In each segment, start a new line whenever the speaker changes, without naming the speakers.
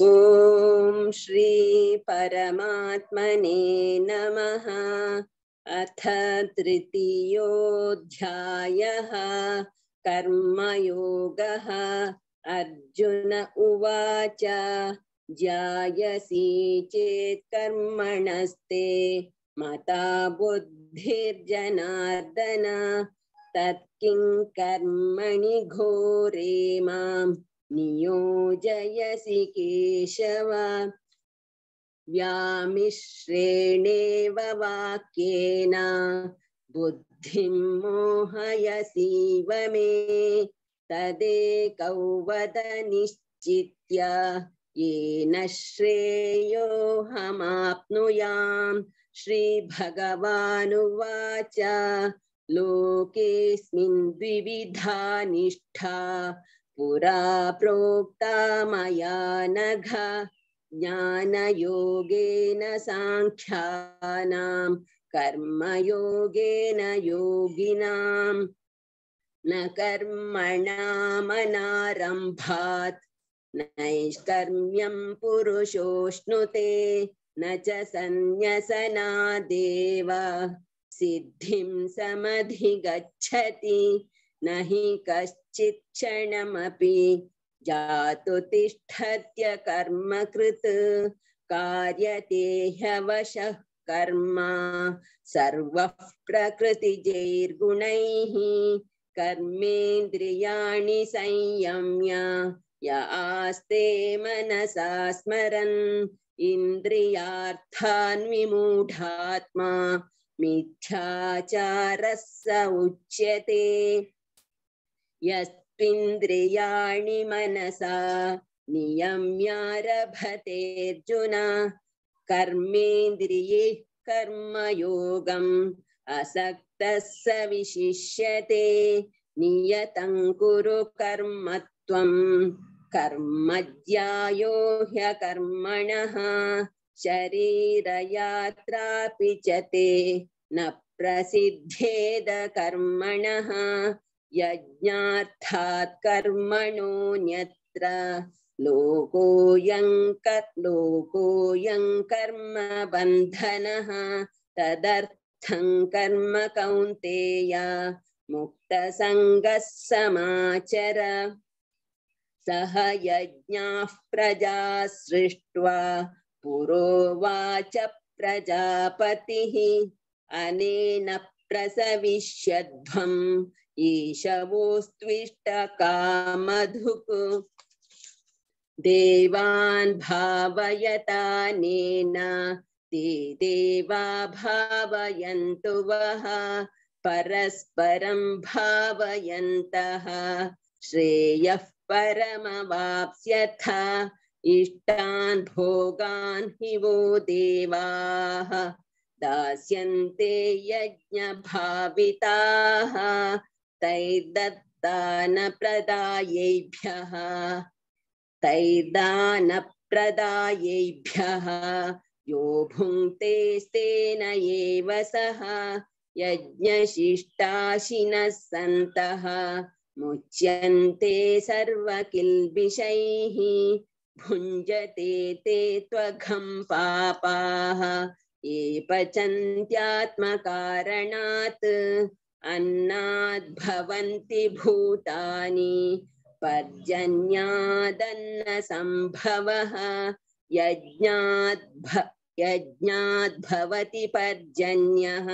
ॐ परमात्मने नमः अथ तृतीयोऽध्यायः कर्मयोगः अर्जुन उवाच जायसी चेत् कर्मणस्ते मता बुद्धिर्जनार्दन तत्किं कर्मणि घोरे माम् नियोजयसि केशव व्यामिश्रेणेव वाक्येन बुद्धिं मोहयसीव मे तदेकौ वद निश्चित्य येन श्रेयोऽहमाप्नुयाम् श्रीभगवानुवाच लोकेऽस्मिन् द्विविधा निष्ठा पुरा प्रोक्ता मया नघ ज्ञानयोगेन साङ्ख्यानां कर्मयोगेन योगिनां न कर्मणामनारम्भात् नैष्कर्म्यं पुरुषोष्णुते न च सन्न्यसनादेव सिद्धिं समधिगच्छति न हि कश्चित् क्षणमपि जातु तिष्ठत्य कर्म कृत् कार्यते ह्यवशः कर्म सर्वः प्रकृतिजैर्गुणैः कर्मेन्द्रियाणि संयम्य य आस्ते मनसा स्मरन् इन्द्रियार्थान् विमूढात्मा मिथ्याचारः स उच्यते यस्ंद्रििया मनसा नियम्यारभतेऽर्जुन कर्मेन्द्रिये कर्मयोगम् असक्तः स विशिष्यते नियतं कुरु कर्म त्वं कर्मज्यायो ह्यकर्मणः शरीरयात्रापि च ते न प्रसिद्धेद कर्मणः यज्ञार्थात् कर्मणोऽन्यत्र लोकोऽयं लोकोऽयं कर्म बन्धनः तदर्थं कर्म कौन्तेय मुक्तसङ्गः समाचर सह यज्ञाः प्रजा सृष्ट्वा पुरोवाच प्रजापतिः अनेन प्रसविष्यध्वम् ईशवोस्त्विष्टकामधुक् देवान् भावयतानेन ते देवा भावयन्तु वः परस्परं भावयन्तः श्रेयः परमवाप्स्यथ इष्टान् भोगान् हि वो देवाः दास्यन्ते यज्ञभाविताः प्रदायेभ्यः तैर्दत्तानप्रदायैभ्यः प्रदायेभ्यः यो भुङ्क्ते स्तेन एव सः यज्ञशिष्टाशिनः सन्तः मुच्यन्ते सर्वकिल्बिषैः भुञ्जते ते त्वघं पापाः ये पचन्त्यात्मकारणात् अन्नात् भूतानि पर्जन्यादन्नसम्भवः यज्ञाद्भवति पर्जन्यः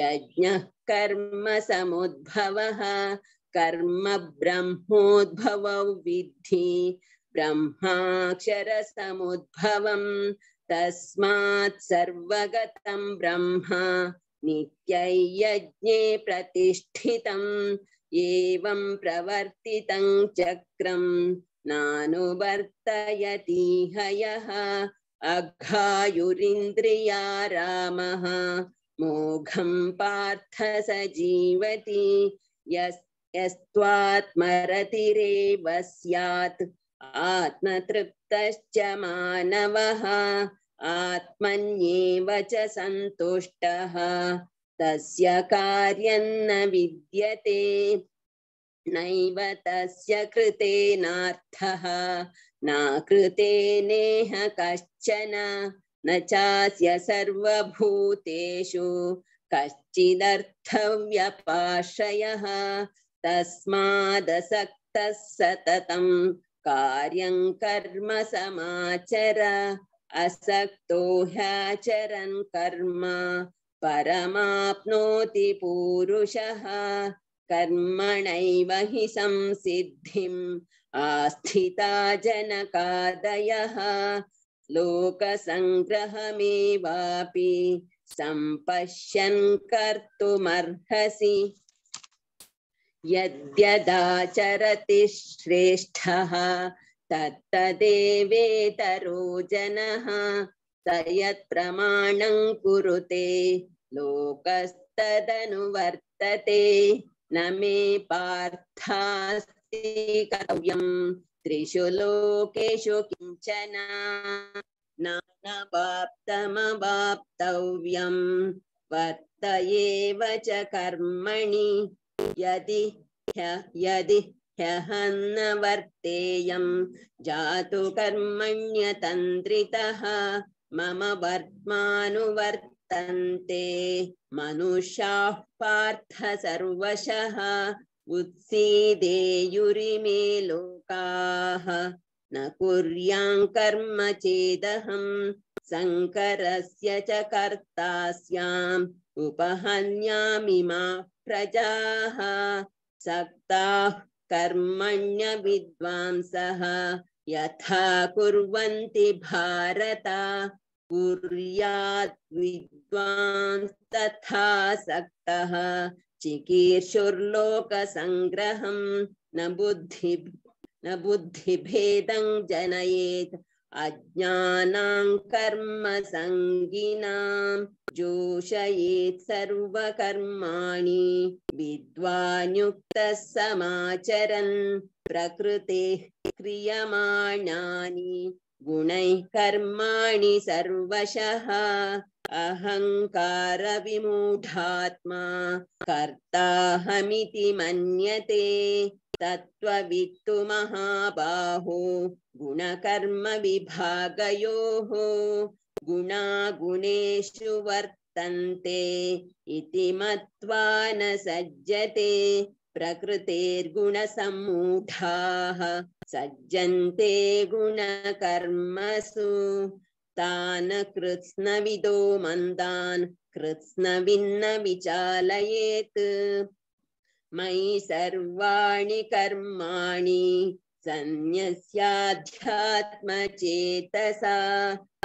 यज्ञः कर्म समुद्भवः कर्म ब्रह्मोद्भवौ विद्धि ब्रह्माक्षरसमुद्भवम् तस्मात् सर्वगतं ब्रह्म नित्यै यज्ञे प्रतिष्ठितम् एवं प्रवर्तितं चक्रं नानुवर्तयतीह अघायुरिन्द्रिया रामः मोघं पार्थ स जीवति यस्त्वात्मरतिरेव स्यात् आत्मतृप्तश्च मानवः आत्मन्येव च सन्तुष्टः तस्य कार्यं न विद्यते नैव तस्य कृतेनार्थः न कृतेनेह कश्चन न चास्य सर्वभूतेषु कश्चिदर्थव्यपाशयः तस्मादसक्तः सततं कार्यं कर्म समाचर असक्तो ह्याचरन् कर्म परमाप्नोति पूरुषः कर्मणैव हि संसिद्धिम् आस्थिता जनकादयः लोकसङ्ग्रहमेवापि सम्पश्यन् कर्तुमर्हसि यद्यदाचरति श्रेष्ठः तत्तदेवेतरो जनः स यत्प्रमाणं कुरुते लोकस्तदनुवर्तते न मे पार्थास्ति कर्तव्यं त्रिषु लोकेषु किञ्चन नानवाप्तमवाप्तव्यं वर्त एव च कर्मणि यदि यदि ह्यः जातु कर्मण्यतन्त्रितः मम वर्त्मानुवर्तन्ते मनुष्याः पार्थ सर्वशः उत्सीदेयुरिमे लोकाः न कुर्यां कर्म चेदहं शङ्करस्य च कर्ता स्याम् उपहन्यामि मा प्रजाः सक्ताः कर्मण्य विद्वांस यथा कुर्वन्ति भारत कुर्यात् विद्वांस तथा सक्तः चिकीर्षुर्लोक संग्रहम् न बुद्धि न बुद्धि भेदं जनयेत् अज्ञानां जोषयेत् सर्वकर्माणि विद्वान्युक्तः समाचरन् प्रकृतेः क्रियमाणानि गुणैः कर्माणि सर्वशः अहङ्कारविमूढात्मा कर्ताहमिति मन्यते तत्त्ववित्तु महाबाहो गुणकर्म गुणकर्मविभागयोः गुणागुणेषु वर्तन्ते इति मत्वा न सज्जते प्रकृतेर्गुणसम्मूढाः सज्जन्ते गुणकर्मसु तान् कृत्स्नविदो मन्दान् कृत्स्नविन्न विचालयेत् मयि सर्वाणि कर्माणि सन्न्यस्याध्यात्मचेतसा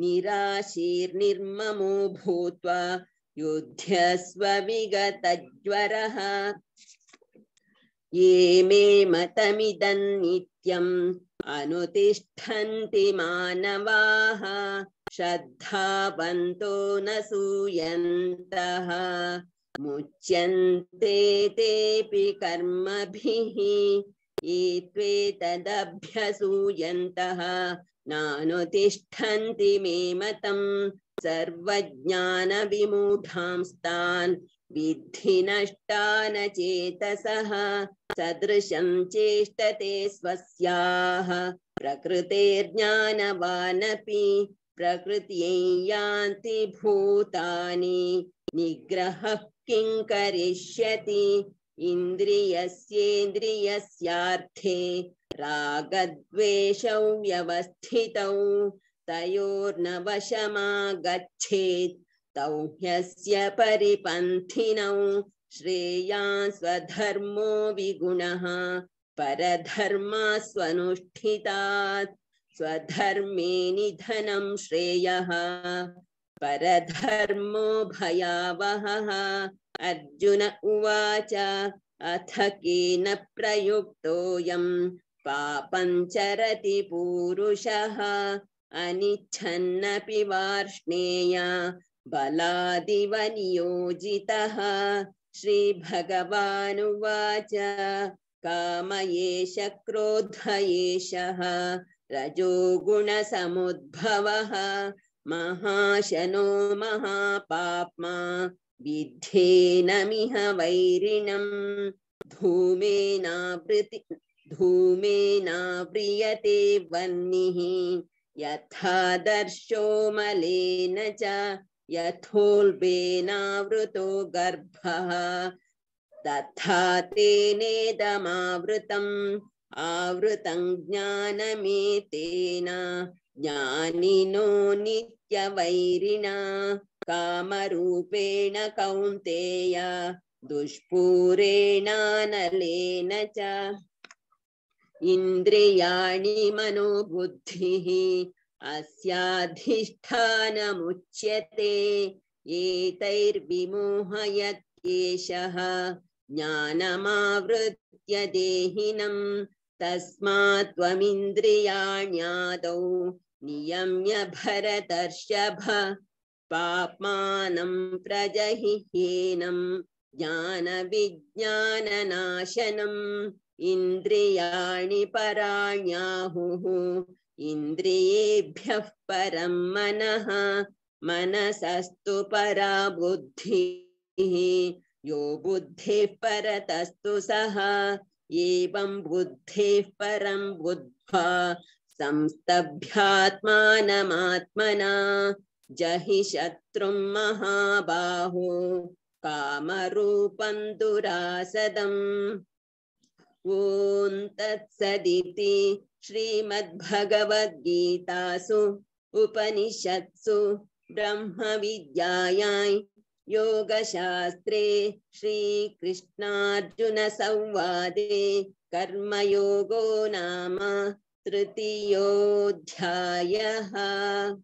निराशीर्निर्ममो भूत्वा युध्यस्व विगतज्वरः ये मे मतमिदं नित्यम् अनुतिष्ठन्ति मानवाः श्रद्धावन्तो न सूयन्तः मुच्यन्ते तेऽपि कर्मभिः ये तदभ्यसूयन्तः नानुतिष्ठन्ति मे मतम् सर्वज्ञानविमूढांस्तान् विद्धि नष्टान चेतसः सदृशं चेष्टते स्वस्याः प्रकृतेर्ज्ञानवानपि प्रकृत्यै यान्ति भूतानि निग्रह किं करिष्यति इन्द्रियस्येन्द्रियस्यार्थे रागद्वेषौ व्यवस्थितौ तयोर्नवशमागच्छेत् वशमागच्छेत् तौ ह्यस्य परिपन्थिनौ श्रेया स्वधर्मो विगुणः परधर्मा स्वनुष्ठितात् स्वधर्मे निधनं श्रेयः परधर्मो भयावहः अर्जुन उवाच अथ केन प्रयुक्तोऽयम् पापं चरति पूरुषः अनिच्छन्नपि वार्ष्णेय बलादिवनियोजितः नियोजितः श्रीभगवानुवाच काम एष क्रोध एषः रजोगुणसमुद्भवः महाशनो महापाप्मा विद्धेनमिह वैरिणम् धूमेनावृति धूमेनाव्रियते वह्निः यथा दर्शो मलेन च यथोल्बेनावृतो गर्भः तथा तेनेदमावृतम् आवृतं ज्ञानमेतेन ज्ञानिनो नित्यवैरिणा कामरूपेण कौन्तेय दुष्पूरेणानलेन च इन्द्रियाणि मनोबुद्धिः अस्याधिष्ठानमुच्यते एतैर्विमोहयत्येषः ज्ञानमावृत्य देहिनम् तस्मात् त्वमिन्द्रियाण्यादौ नियम्य भरतर्षभ पाप्मानं प्रजहि हीनं ज्ञानविज्ञाननाशनम् इन्द्रियाणि पराण्याहुः इन्द्रियेभ्यः परं मनः मनसस्तु परा बुद्धिः यो बुद्धिः परतस्तु सः एवं बुद्धि परं बुद्ध्वा संस्तभ्यात्मानमात्मना जहि शत्रुं महाबाहो कामरूपं दुरासदम् ॐ तत्सदिति श्रीमद्भगवद्गीतासु उपनिषत्सु ब्रह्मविद्यायै योगशास्त्रे श्रीकृष्णार्जुनसंवादे कर्मयोगो नाम तृतीयोऽध्यायः